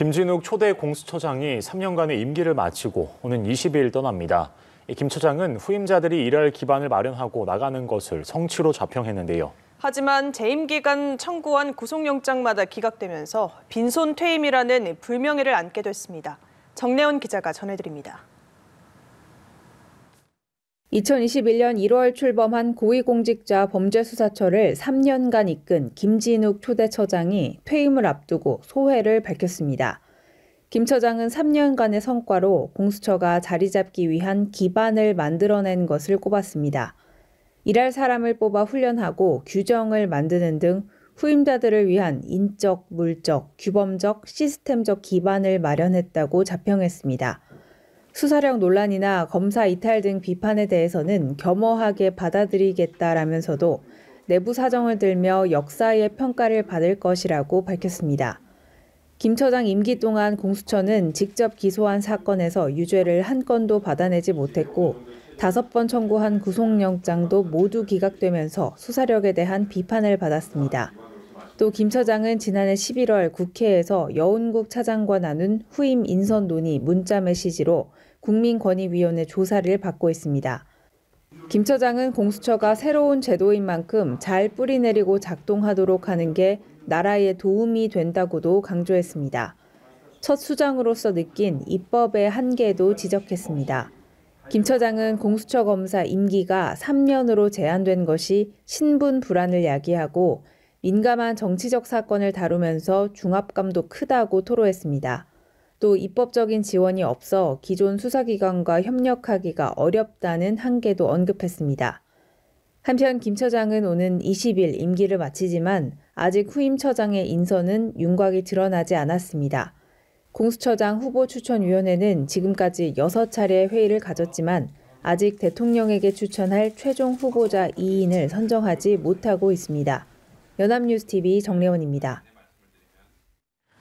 김진욱 초대 공수처장이 3년간의 임기를 마치고 오는 20일 떠납니다. 김 처장은 후임자들이 일할 기반을 마련하고 나가는 것을 성취로 자평했는데요. 하지만 재임 기간 청구한 구속영장마다 기각되면서 빈손 퇴임이라는 불명예를 안게 됐습니다. 정래원 기자가 전해드립니다. 2021년 1월 출범한 고위공직자 범죄수사처를 3년간 이끈 김진욱 초대처장이 퇴임을 앞두고 소회를 밝혔습니다. 김 처장은 3년간의 성과로 공수처가 자리 잡기 위한 기반을 만들어낸 것을 꼽았습니다. 일할 사람을 뽑아 훈련하고 규정을 만드는 등 후임자들을 위한 인적, 물적, 규범적, 시스템적 기반을 마련했다고 자평했습니다. 수사력 논란이나 검사 이탈 등 비판에 대해서는 겸허하게 받아들이겠다라면서도 내부 사정을 들며 역사의 평가를 받을 것이라고 밝혔습니다. 김 처장 임기 동안 공수처는 직접 기소한 사건에서 유죄를 한 건도 받아내지 못했고 다섯 번 청구한 구속영장도 모두 기각되면서 수사력에 대한 비판을 받았습니다. 또김 차장은 지난해 11월 국회에서 여운국 차장과 나눈 후임 인선 논의 문자 메시지로 국민권익위원회 조사를 받고 있습니다. 김 처장은 공수처가 새로운 제도인 만큼 잘 뿌리내리고 작동하도록 하는 게 나라에 도움이 된다고도 강조했습니다. 첫 수장으로서 느낀 입법의 한계도 지적했습니다. 김 처장은 공수처 검사 임기가 3년으로 제한된 것이 신분 불안을 야기하고 민감한 정치적 사건을 다루면서 중압감도 크다고 토로했습니다. 또 입법적인 지원이 없어 기존 수사기관과 협력하기가 어렵다는 한계도 언급했습니다. 한편 김 처장은 오는 20일 임기를 마치지만 아직 후임 처장의 인선은 윤곽이 드러나지 않았습니다. 공수처장 후보 추천위원회는 지금까지 6차례 회의를 가졌지만 아직 대통령에게 추천할 최종 후보자 2인을 선정하지 못하고 있습니다. 연합뉴스TV 정례원입니다.